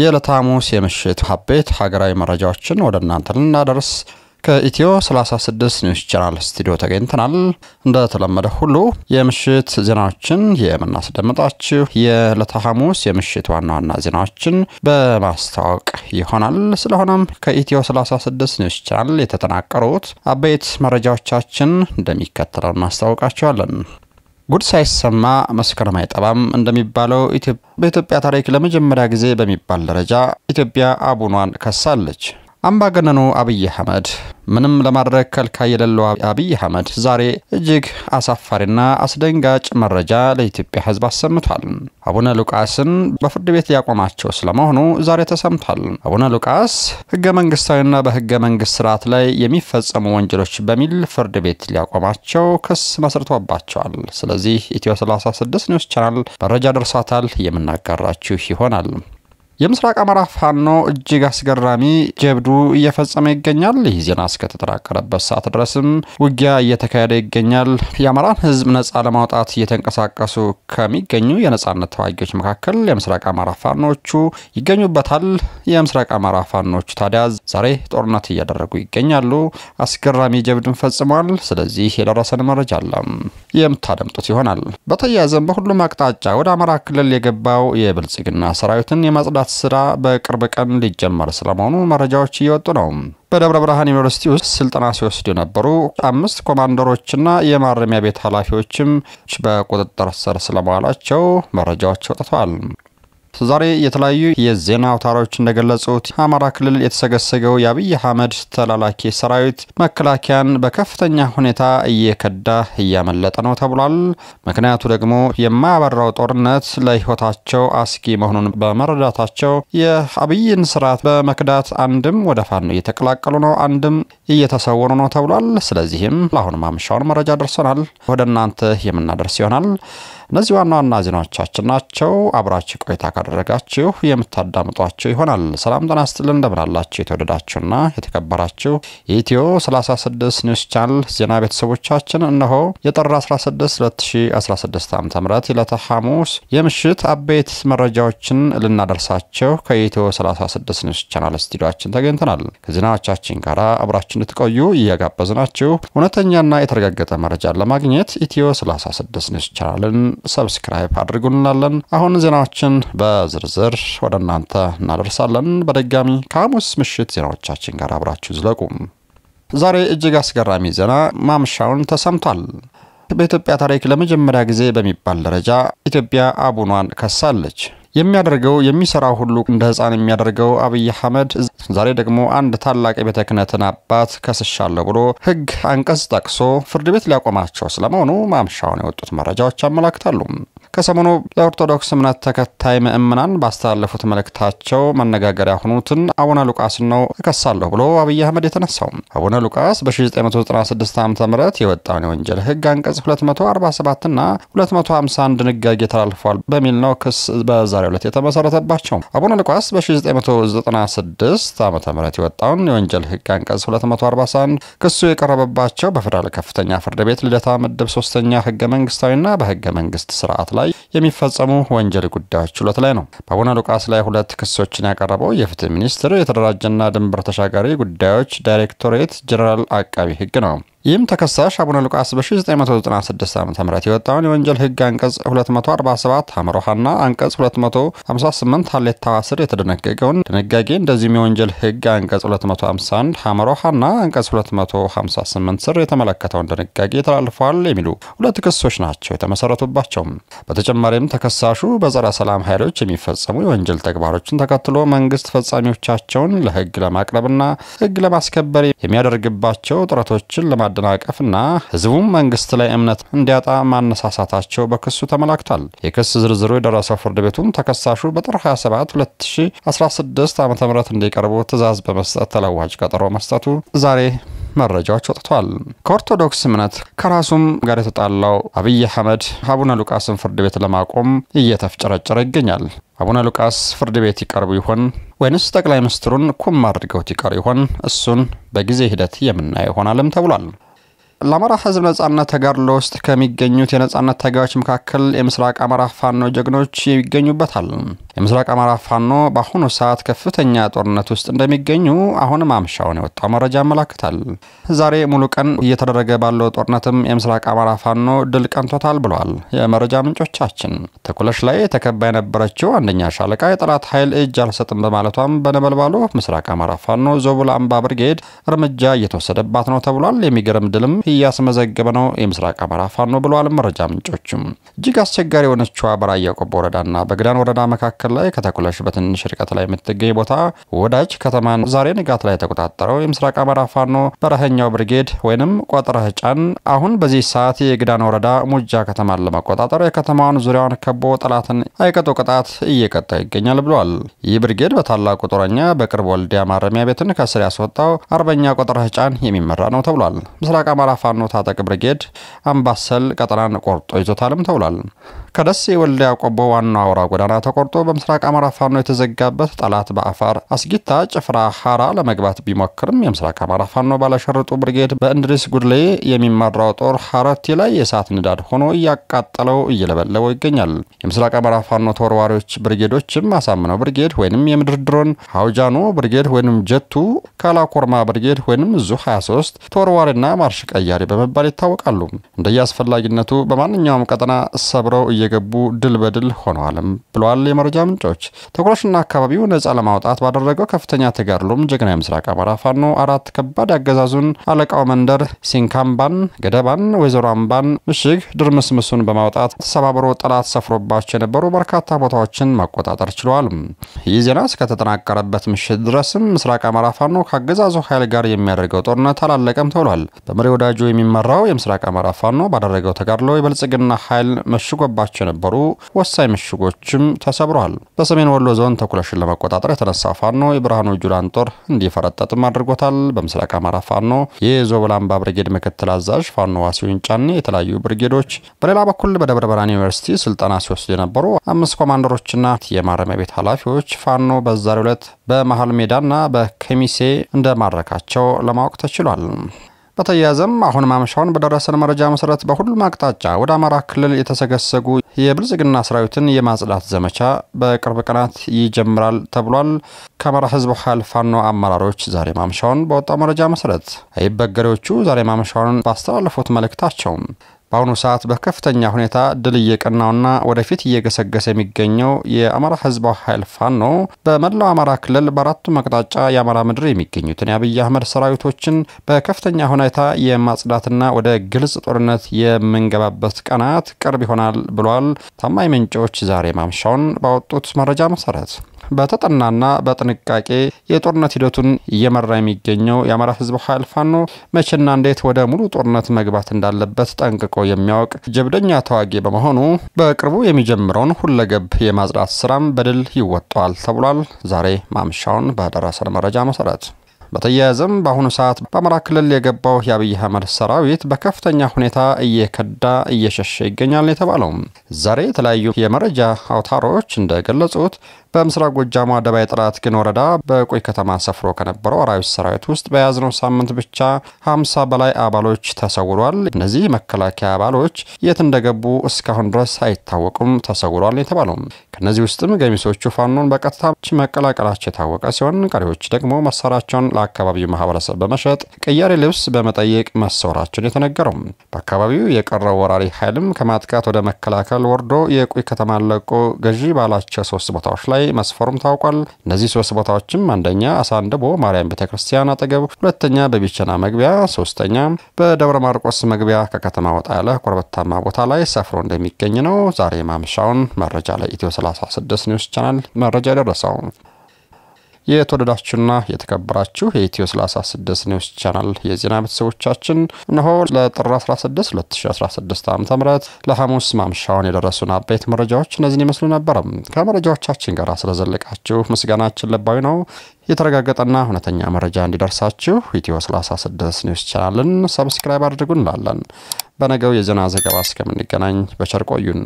የዕለተ ሐሙስ የምሽት ሀቤት ሀገራዊ መረጃዎችን ወደ እናንተ ልናደርስ ከኢትዮ 36 ኒውስ ቻናል ስቱዲዮ ተገኝተናል። እንደተለመደ ሁሉ የምሽት ዜናዎችን የምናስደምጣችሁ የዕለተ ሐሙስ የምሽት ዋና ዋና ዜናዎችን በማስታወቅ ይሆናል። ስለሆነም ከኢትዮ 36 ኒውስ ቻናል የተጠናቀሩት አበይት መረጃዎቻችን እንደሚከተለው እናስታውቃቸዋለን። ጉድ ሳይሰማ መስከረም አይጠባም እንደሚባለው በኢትዮጵያ ታሪክ ለመጀመሪያ ጊዜ በሚባል ደረጃ ኢትዮጵያ አቡኗን ከሳለች። አምባገነኑ አብይ አህመድ ምንም ለማድረግ ከልካይ የሌለው አብይ አህመድ ዛሬ እጅግ አሳፋሪና አስደንጋጭ መረጃ ለኢትዮጵያ ሕዝብ አሰምቷል። አቡነ ሉቃስን በፍርድ ቤት ሊያቆማቸው ስለመሆኑ ዛሬ ተሰምቷል። አቡነ ሉቃስ ሕገ መንግስታዊና በሕገ መንግስት ስርዓት ላይ የሚፈጸሙ ወንጀሎች በሚል ፍርድ ቤት ሊያቆማቸው ክስ መስርቶባቸዋል። ስለዚህ ኢትዮ 36 ኒውስ ቻናል መረጃ ደርሷታል፣ የምናጋራችሁ ይሆናል። የምስራቅ አማራ ፋኖ እጅግ አስገራሚ ጀብዱ እየፈጸመ ይገኛል። ይህ ዜና እስከተጠናቀረበት ሰዓት ድረስም ውጊያ እየተካሄደ ይገኛል። የአማራን ሕዝብ ነጻ ለማውጣት እየተንቀሳቀሱ ከሚገኙ የነጻነት ተዋጊዎች መካከል የምስራቅ አማራ ፋኖቹ ይገኙበታል። የምስራቅ አማራ ፋኖቹ ታዲያ ዛሬ ጦርነት እያደረጉ ይገኛሉ። አስገራሚ ጀብድን ፈጽሟል። ስለዚህ የደረሰን መረጃ አለ የምታደምጡት ይሆናል። በተያያዘም በሁሉም አቅጣጫ ወደ አማራ ክልል የገባው የብልጽግና ሰራዊትን የማጽዳት የማጽዳት ስራ በቅርብ ቀን ሊጀመር ስለመሆኑ መረጃዎች እየወጡ ነው። በደብረ ብርሃን ዩኒቨርሲቲ ውስጥ ስልጠና ሲወስዱ የነበሩ አምስት ኮማንደሮችና የማረሚያ ቤት ኃላፊዎችም በቁጥጥር ስር ስለመዋላቸው መረጃዎች ወጥተዋል። ዛሬ የተለያዩ የዜና አውታሮች እንደገለጹት አማራ ክልል የተሰገሰገው የአብይ አህመድ ተላላኪ ሰራዊት መከላከያን በከፍተኛ ሁኔታ እየከዳ እያመለጠ ነው ተብሏል። ምክንያቱ ደግሞ የማያበራው ጦርነት ለህይወታቸው አስጊ መሆኑን በመረዳታቸው የአብይን ስርዓት በመክዳት አንድም ወደ ፋኖ እየተቀላቀሉ ነው፣ አንድም እየተሰወኑ ነው ተብሏል። ስለዚህም ለአሁኑ ማምሻውን መረጃ ደርሶናል፣ ወደ እናንተ የምናደርስ ይሆናል። እነዚህ ዋና ዋና ዜናዎቻችን ናቸው። አብራችሁ ቆይታ ካደረጋችሁ የምታዳምጧቸው ይሆናል። ሰላም ጤና ይስጥልን። እንደምናላችሁ የተወደዳችሁና የተከበራችሁ የኢትዮ 36 ኒውስ ቻናል ዜና ቤተሰቦቻችን እነሆ የጥር 16 2016 ዓ ም ዕለተ ሐሙስ የምሽት አበይት መረጃዎችን ልናደርሳቸው ከኢትዮ 36 ኒውስ ቻናል ስቱዲዮችን ተገኝተናል። ከዜናዎቻችን ጋር አብራችሁ እንድትቆዩ እያጋበዝናችሁ እውነተኛና የተረጋገጠ መረጃን ለማግኘት ኢትዮ 36 ኒውስ ቻናልን ሰብስክራይብ አድርጉልናለን። አሁን ዜናዎችን በዝርዝር ወደ እናንተ እናደርሳለን። በድጋሚ ከሐሙስ ምሽት ዜናዎቻችን ጋር አብራችሁ ዝለቁ። ዛሬ እጅግ አስገራሚ ዜና ማምሻውን ተሰምቷል። በኢትዮጵያ ታሪክ ለመጀመሪያ ጊዜ በሚባል ደረጃ ኢትዮጵያ አቡኗን ከሳለች። የሚያደርገው የሚሰራው ሁሉ እንደ ህፃን የሚያደርገው አብይ አህመድ ዛሬ ደግሞ አንድ ታላቅ የቤተ ክህነትን አባት ከስሻለሁ ብሎ ህግ አንቀጽ ጠቅሶ ፍርድ ቤት ሊያቆማቸው ስለመሆኑ ማምሻውን የወጡት መረጃዎች አመላክታሉ። ከሰሞኑ ለኦርቶዶክስ እምነት ተከታይ ምእምናን ባስተላለፉት መልእክታቸው መነጋገሪያ ሆኑትን አቡነ ሉቃስን ነው እከሳለሁ ብሎ አብይ አህመድ የተነሳው። አቡነ ሉቃስ በ1996 ዓ ም የወጣውን የወንጀል ህግ አንቀጽ 247 ና 251 ድንጋጌ ተላልፏል በሚል ነው ክስ በዛሬው ዕለት የተመሰረተባቸው። አቡነ ሉቃስ በ1996 ዓ ም የወጣውን የወንጀል ህግ አንቀጽ 241 ክሱ የቀረበባቸው በፌዴራል ከፍተኛ ፍርድ ቤት ልደታ ምድብ ሶስተኛ ህገ መንግስታዊና በህገ መንግስት ስርዓት ላይ ላይ የሚፈጸሙ ወንጀል ጉዳዮች ችሎት ላይ ነው። በአቡነ ሉቃስ ላይ ሁለት ክሶችን ያቀረበው የፍትህ ሚኒስትር የተደራጀና ድንበር ተሻጋሪ ጉዳዮች ዳይሬክቶሬት ጀነራል አቃቢ ህግ ነው። ይህም ተከሳሽ አቡነ ሉቃስ በ1996 ዓ ም የወጣውን የወንጀል ህግ አንቀጽ 247 አምሮሃና አንቀጽ 258 ሀሌታ ስር የተደነገገውን ድንጋጌ እንደዚሁም የወንጀል ህግ አንቀጽ 251 አምሮሃና አንቀጽ 258 ስር የተመለከተውን ድንጋጌ ተላልፏል የሚሉ ሁለት ክሶች ናቸው የተመሰረቱባቸው። በተጨማሪም ተከሳሹ በጸረ ሰላም ኃይሎች የሚፈጸሙ የወንጀል ተግባሮችን ተከትሎ መንግስት ፈጻሚዎቻቸውን ለህግ ለማቅረብና ህግ ለማስከበር የሚያደርግባቸው ጥረቶችን ለማ ማደናቀፍና ህዝቡም መንግስት ላይ እምነት እንዲያጣ ማነሳሳታቸው በክሱ ተመላክቷል። የክስ ዝርዝሩ የደረሰው ፍርድ ቤቱም ተከሳሹ በጥር 27 2016 ዓ ም እንዲቀርቡ ትእዛዝ በመስጠት ተለዋጭ ቀጠሮ መስጠቱ ዛሬ መረጃዎች ወጥቷል። ከኦርቶዶክስ እምነት ከራሱም ጋር የተጣላው አብይ አህመድ አቡነ ሉቃስን ፍርድ ቤት ለማቆም እየተፍጨረጨረ ይገኛል። አቡነ ሉቃስ ፍርድ ቤት ይቀርቡ ይሆን ወይንስ ጠቅላይ ሚኒስትሩን ኩም አድርገውት ይቀሩ ይሆን? እሱን በጊዜ ሂደት የምናየው ይሆናልም ተብሏል። ለአማራ ህዝብ ነጻነት ተጋድሎ ውስጥ ከሚገኙት የነጻነት ታጋዮች መካከል የምስራቅ አማራ ፋኖ ጀግኖች ይገኙበታል። የምስራቅ አማራ ፋኖ በአሁኑ ሰዓት ከፍተኛ ጦርነት ውስጥ እንደሚገኙ አሁንም አምሻውን የወጣው መረጃ ያመላክታል። ዛሬ ሙሉ ቀን እየተደረገ ባለው ጦርነትም የምስራቅ አማራ ፋኖ ድል ቀንቶታል ብሏል የመረጃ ምንጮቻችን። ተኩለሽ ላይ ተከባ የነበረችው አንደኛ ሻለቃ የጠላት ኃይል እጅ አልሰጥም በማለቷም በነበልባሉ ምስራቅ አማራ ፋኖ ዞቡላ አምባ ብርጌድ እርምጃ እየተወሰደባት ነው ተብሏል። የሚገርም ድልም እያስመዘገበ ነው የምስራቅ አማራ ፋኖ ብለዋል መረጃ ምንጮችም እጅግ አስቸጋሪ የሆነችዋ በራያ ቆቦ ወረዳና በግዳን ወረዳ መካከል ላይ ከተኩለሽ በትንሽ ርቀት ላይ የምትገኝ ቦታ ወዳጅ ከተማን ዛሬ ንጋት ላይ የተቆጣጠረው የምስራቅ አማራ ፋኖ በረሀኛው ብርጌድ ወይንም ቆጥረህ ህጫን አሁን በዚህ ሰዓት የግዳን ወረዳ ሙጃ ከተማን ለመቆጣጠር የከተማዋን ዙሪያዋን ከቦ ጠላትን አይቀጡ ቅጣት እየቀጣ ይገኛል ብሏል። ይህ ብርጌድ በታላቁ ጦረኛ በቅርብ ወልዲያ ማረሚያ ቤትን ከስር ያስወጣው አርበኛ ቆጥረህ ህጫን የሚመራ ነው ተብሏል። ምስራቅ አማራ የአማራ ፋኖ ታጠቅ ብርጌድ አምባሰል ቀጠናን ቆርጦ ይዞታልም ተብሏል። ከደሴ ወልዲያ ቆቦ ዋና አውራ ጎዳና ተቆርጦ በምስራቅ አማራ ፋኖ የተዘጋበት ጠላት በአፋር አስጊታ ጭፍራ ሀራ ለመግባት ቢሞክርም የምስራቅ አማራ ፋኖ ባለሸርጡ ብርጌድ በእንድሪስ ጉድሌ የሚመራው ጦር ሀረቲ ላይ የእሳት ንዳድ ሆኖ እያቃጠለው እየለበለበው ይገኛል። የምስራቅ አማራ ፋኖ ተወርዋሪዎች ብርጌዶችም አሳምነው ብርጌድ ወይም የምድር ድሮን፣ ሀውጃኖ ብርጌድ ወይም ጀቱ፣ ካላኮርማ ብርጌድ ወይም ዙ 23 ተወርዋሪና ማርሽ ቀያሪ በመባል ይታወቃሉ። እንደየ አስፈላጊነቱ በማንኛውም ቀጠና ሰብረው እየገቡ ድል በድል ሆነዋልም ብለዋል የመረጃ ምንጮች። ተኩላሽና አካባቢው ነጻ ለማውጣት ባደረገው ከፍተኛ ተጋድሎም ጀግና የምስራቅ አማራ ፋኖ አራት ከባድ ያገዛዙን አለቃው መንደር ሲንካምባን፣ ገደባን፣ ወይዘሮ አምባን ምሽግ ድርምስምሱን በማውጣት ተሰባብሮ ጠላት ሰፍሮባቸው የነበሩ በርካታ ቦታዎችን መቆጣጠር ችለዋል። ይህ ዜና እስከተጠናቀረበት ምሽት ድረስም ምስራቅ አማራ ፋኖ ከአገዛዙ ኃይል ጋር የሚያደርገው ጦርነት አላለቀም ተብሏል። በመሪ ወዳጁ የሚመራው የምስራቅ አማራ ፋኖ ባደረገው ተጋድሎ የብልጽግና ኃይል መሽጎባቸው ያላቸው የነበሩ ወሳኝ ምሽጎችም ተሰብረዋል። በሰሜን ወሎ ዞን ተኩለሽን ለመቆጣጠር የተነሳ ፋኖ የብርሃኑ ጁላን ጦር እንዲፈረጠጥም አድርጎታል። በምስራቅ አማራ ፋኖ የዞብል አምባ ብርጌድ ምክትል አዛዥ ፋኖ ዋሲውን ጫኔ፣ የተለያዩ ብርጌዶች። በሌላ በኩል በደብረ ብርሃን ዩኒቨርሲቲ ስልጠና ሲወስዱ የነበሩ አምስት ኮማንደሮችና የማረሚያ ቤት ኃላፊዎች ፋኖ በዛሬው ዕለት በመሀል ሜዳና በከሚሴ እንደማረካቸው ለማወቅ ተችሏል። በተያያዘም አሁን ማምሻውን በደረሰን መረጃ መሰረት በሁሉም አቅጣጫ ወደ አማራ ክልል የተሰገሰጉ የብልጽግና ሰራዊትን የማጽዳት ዘመቻ በቅርብ ቀናት ይጀምራል ተብሏል። ከአማራ ህዝብ ኃይል ፋኖ አመራሮች ዛሬ ማምሻውን በወጣው መረጃ መሰረት አይበገሬዎቹ ዛሬ ማምሻውን ባስተላለፉት መልእክታቸው በአሁኑ ሰዓት በከፍተኛ ሁኔታ ድል እየቀናውና ወደፊት እየገሰገሰ የሚገኘው የአማራ ህዝባዊ ኃይል ፋኖ በመላው አማራ ክልል በአራቱም አቅጣጫ የአማራ ምድር የሚገኙትን የአብይ አህመድ ሰራዊቶችን በከፍተኛ ሁኔታ የማጽዳትና ወደ ግልጽ ጦርነት የምንገባበት ቀናት ቅርብ ይሆናል ብሏል ታማኝ ምንጮች ዛሬ ማምሻውን ባወጡት መረጃ መሰረት በተጠናና በጥንቃቄ የጦርነት ሂደቱን እየመራ የሚገኘው የአማራ ህዝብ ኃይል ፋኖ መቼና እንዴት ወደ ሙሉ ጦርነት መግባት እንዳለበት ጠንቅቆ የሚያውቅ ጀብደኛ ተዋጊ በመሆኑ በቅርቡ የሚጀምረውን ሁለገብ የማጽዳት ስራም በድል ይወጣዋል ተብሏል። ዛሬ ማምሻውን በደረሰን መረጃ መሰረት በተያያዘም በአሁኑ ሰዓት በአማራ ክልል የገባው የአብይ አህመድ ሰራዊት በከፍተኛ ሁኔታ እየከዳ እየሸሸ ይገኛል የተባለው ዛሬ የተለያዩ የመረጃ አውታሮች እንደገለጹት በምስራቅ ጎጃሙ አደባይ ጥራት ግን ወረዳ በቆይ ከተማ ሰፍሮ ከነበረው አራዊት ሰራዊት ውስጥ በያዝነው ሳምንት ብቻ 50 በላይ አባሎች ተሰውሯል። እነዚህ መከላከያ አባሎች የት እንደገቡ እስካሁን ድረስ አይታወቁም፣ ተሰውሯል የተባለው ከእነዚህ ውስጥም ገሚሶቹ ፋኖን በቀጥታ መቀላቀላቸው የታወቀ ሲሆን ቀሪዎች ደግሞ መሳሪያቸውን ለአካባቢው ማህበረሰብ በመሸጥ ቅያሬ ልብስ በመጠየቅ መሰወራችን የተነገረው በአካባቢው የቀረው ወራሪ ኃይልም ከማጥቃት ወደ መከላከል ወርዶ የቁይ ከተማ ለቆ ገዢ ባላቸው ሶስት ቦታዎች ላይ መስፈሩም ታውቋል። እነዚህ ሶስት ቦታዎችም አንደኛ አሳንድቦ ማርያም ቤተ ክርስቲያን አጠገብ፣ ሁለተኛ በቢቸና መግቢያ፣ ሶስተኛ በደብረ ማርቆስ መግቢያ ከከተማ ወጣ ያለ ኮረብታማ ቦታ ላይ ሰፍሮ እንደሚገኝ ነው ዛሬ ማምሻውን መረጃ ላይ ኢትዮ 36 ኒውስ ቻናል መረጃ የደረሰው። የተወደዳችሁና የተከበራችሁ የኢትዮ 36 ኒውስ ቻናል የዜና ቤተሰቦቻችን እነሆ ለጥር 16 2016 ዓ ም ለሐሙስ ማምሻውን የደረሱን አበይት መረጃዎች እነዚህን ይመስሉ ነበር። ከመረጃዎቻችን ጋር ስለዘለቃችሁ ምስጋናችን ልባዊ ነው። የተረጋገጠና እውነተኛ መረጃ እንዲደርሳችሁ ኢትዮ 36 ኒውስ ቻናልን ሰብስክራይብ አድርጉ እንላለን። በነገው የዜና ዘገባ እስከምንገናኝ በቸር ቆዩን።